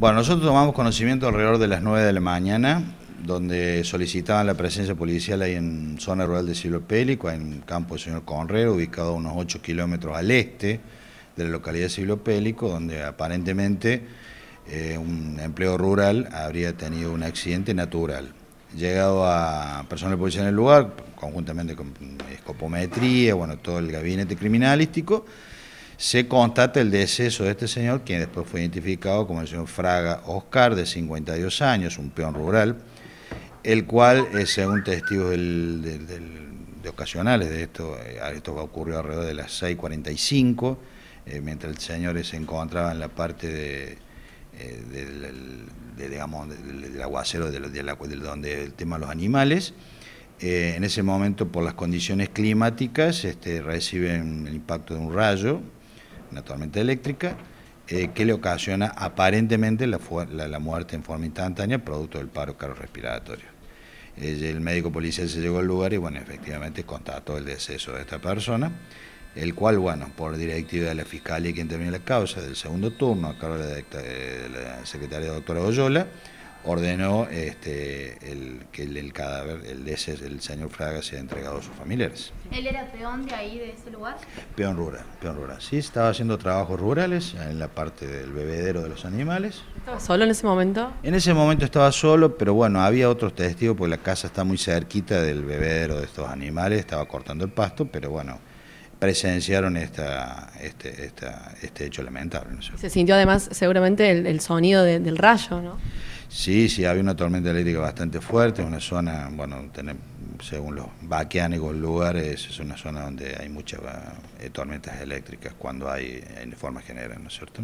Bueno, nosotros tomamos conocimiento alrededor de las 9 de la mañana, donde solicitaban la presencia policial ahí en zona rural de Silo en campo del señor Conrero, ubicado a unos 8 kilómetros al este de la localidad de Silopélico, donde aparentemente eh, un empleo rural habría tenido un accidente natural. Llegado a personal policía en el lugar, conjuntamente con escopometría, bueno, todo el gabinete criminalístico, se constata el deceso de este señor, quien después fue identificado como el señor Fraga Oscar, de 52 años, un peón rural, el cual, eh, según testigos de ocasionales de esto, eh, esto ocurrió alrededor de las 6.45, eh, mientras el señor se encontraba en la parte del, del, aguacero donde el tema de los animales, en ese momento por las condiciones climáticas este, reciben el impacto de un rayo, naturalmente eléctrica, eh, que le ocasiona aparentemente la, muerte en forma instantánea producto del paro cardiorrespiratorio. respiratorio. Eh, el médico policial se llegó al lugar y, bueno, efectivamente constató el deceso de esta persona, el cual, bueno, por directiva de la fiscalía que intervino en la causa del segundo turno a cargo de la, de secretaria doctora Oyola, ordenó este, el, que el, cadáver, el de ese, el señor Fraga, sea entregado a sus familiares. ¿Él era peón de ahí, de ese lugar? Peón rural, peón rural. Sí, estaba haciendo trabajos rurales en la parte del bebedero de los animales. ¿Estaba solo en ese momento? En ese momento estaba solo, pero bueno, había otros testigos porque la casa está muy cerquita del bebedero de estos animales, estaba cortando el pasto, pero bueno presenciaron esta, este, este hecho lamentable. Se sintió además seguramente el, sonido del rayo, ¿no? Sí, sí, había una tormenta eléctrica bastante fuerte, una zona, bueno, según los baqueánicos lugares, es una zona donde hay muchas eh, tormentas eléctricas cuando hay en forma general, ¿no es cierto?